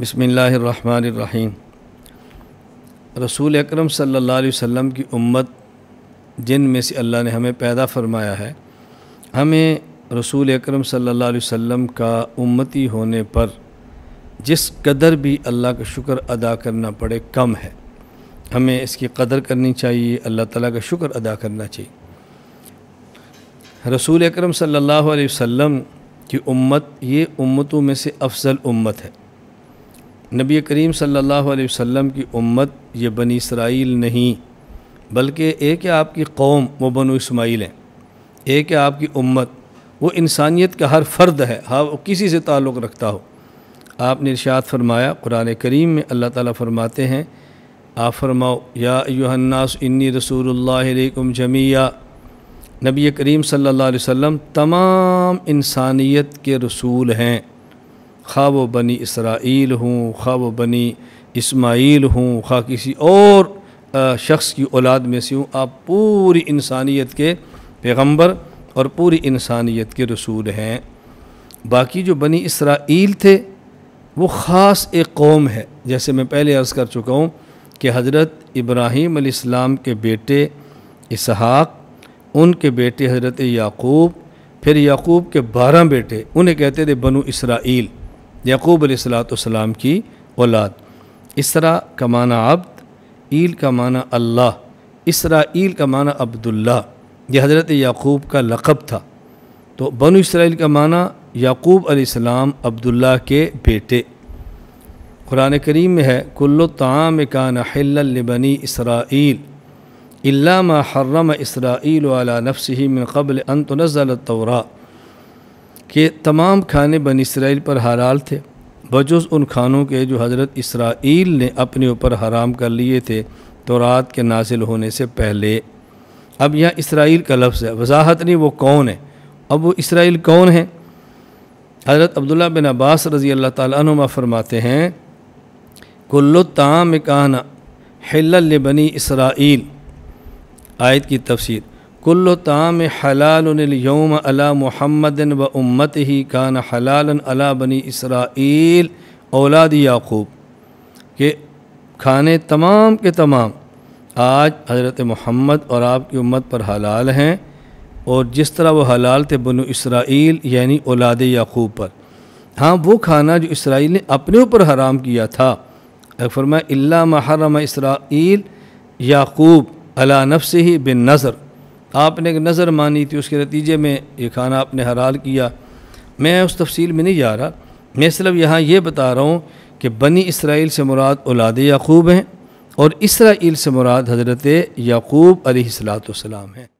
बसमीम रसूल अकरम सल्लल्लाहु अलैहि वसल्लम की उम्मत जिन में से अल्लाह ने हमें पैदा फरमाया है हमें रसूल अकरम सल्लल्लाहु अलैहि वसल्लम का उम्मती होने पर जिस कदर भी अल्लाह का शुक्र अदा करना पड़े कम है हमें इसकी कदर करनी चाहिए अल्लाह ताला का शुक्र अदा करना चाहिए रसूल अकरम सल्लल्लाहु अलैहि वसल्लम की उम्मत ये उम्मतों में से अफजल उम्मत है नबी करीम सल्लल्लाहु अलैहि वसल्लम की उम्मत ये बनी इसराइल नहीं बल्कि एक है आपकी कौम व बनु इसमाइल हैं एक है आपकी उम्मत वो इंसानियत का हर फ़र्द है हाँ वो किसी से ताल्लुक़ रखता हो आपने इर्शाद फरमाया कुरान करीम में अल्लाह ताला फरमाते हैं आप फरमाओ या युहन्नास इन्नी रसूलुल्लाहिलैकुम जमिया नबी करीम सल्लल्लाहु अलैहि वसल्लम तमाम इंसानियत के रसूल हैं खा वो बनी इसराइल हूँ खा वो बनी इस्माइल हूँ खा किसी और शख्स की औलाद में से हूँ आप पूरी इंसानियत के पैगम्बर और पूरी इंसानियत के रसूल हैं बाकी जो बनी इसराइल थे वो ख़ास एक कौम है जैसे मैं पहले अर्ज़ कर चुका हूँ कि हज़रत इब्राहीम अलैहिस्सलाम के बेटे इसहाक उनके बेटे हज़रत याकूब फिर याकूब के बारह बेटे उन्हें कहते थे बनु इसराइल यकूब अलैहिस्सलाम की औलाद इसरा का माना अब्द ईल का माना अल्लाह इसरा ईल का माना अब्दुल्ला यह हज़रत याकूब का लक़ब था तो बनु इसराइल का माना याकूब अलैहिस्सलाम अब्दुल्ला के बेटे कुरान करीम में है कुल्लु ताम का नहलबनी इसराइल इल्ला हर्रम इसराइल वाला नफ्स ही मिन कबल अन तनज़ल तौरा कि तमाम खाने बन इसराइल पर हराल थे बजुस उन खानों के जो हज़रत इसराइल ने अपने ऊपर हराम कर लिए थे तो रात के नासिल होने से पहले अब यह इसराइल का लफ्ज़ है वजाहत नहीं वो कौन है अब वो इसराइल कौन है हज़रत अब्दुल्ला बिन अब्बास रज़ी अल्लाह तुमा फरमाते हैं कुल्लु ताम काना हिल्ल बनी इसराइल आयत की तफसीर कुल्ल ताम हलालयम अला महमद व उम्मत ही कान हलालन अला बनी इसराइल औलाद याकूब के खाने तमाम के तमाम आज हज़रत मोहम्मद और आपकी उम्मत पर हलाल हैं और जिस तरह वो हलाल थे बनु इसराइल यानी औलाद याकूब पर हाँ वो खाना जो इसराइल ने अपने ऊपर हराम किया था फरमा महरम इसराइल याकूब अला नफ़ से ही बिन नज़र आपने एक नज़र मानी थी उसके नतीजे में ये खाना आपने हलाल किया मैं उस तफसील में नहीं जा रहा मैं सिर्फ यहाँ ये बता रहा हूँ कि बनी इसराइल से मुराद औलाद याकूब हैं और इसराइल से मुराद हज़रत याकूब सलाम हैं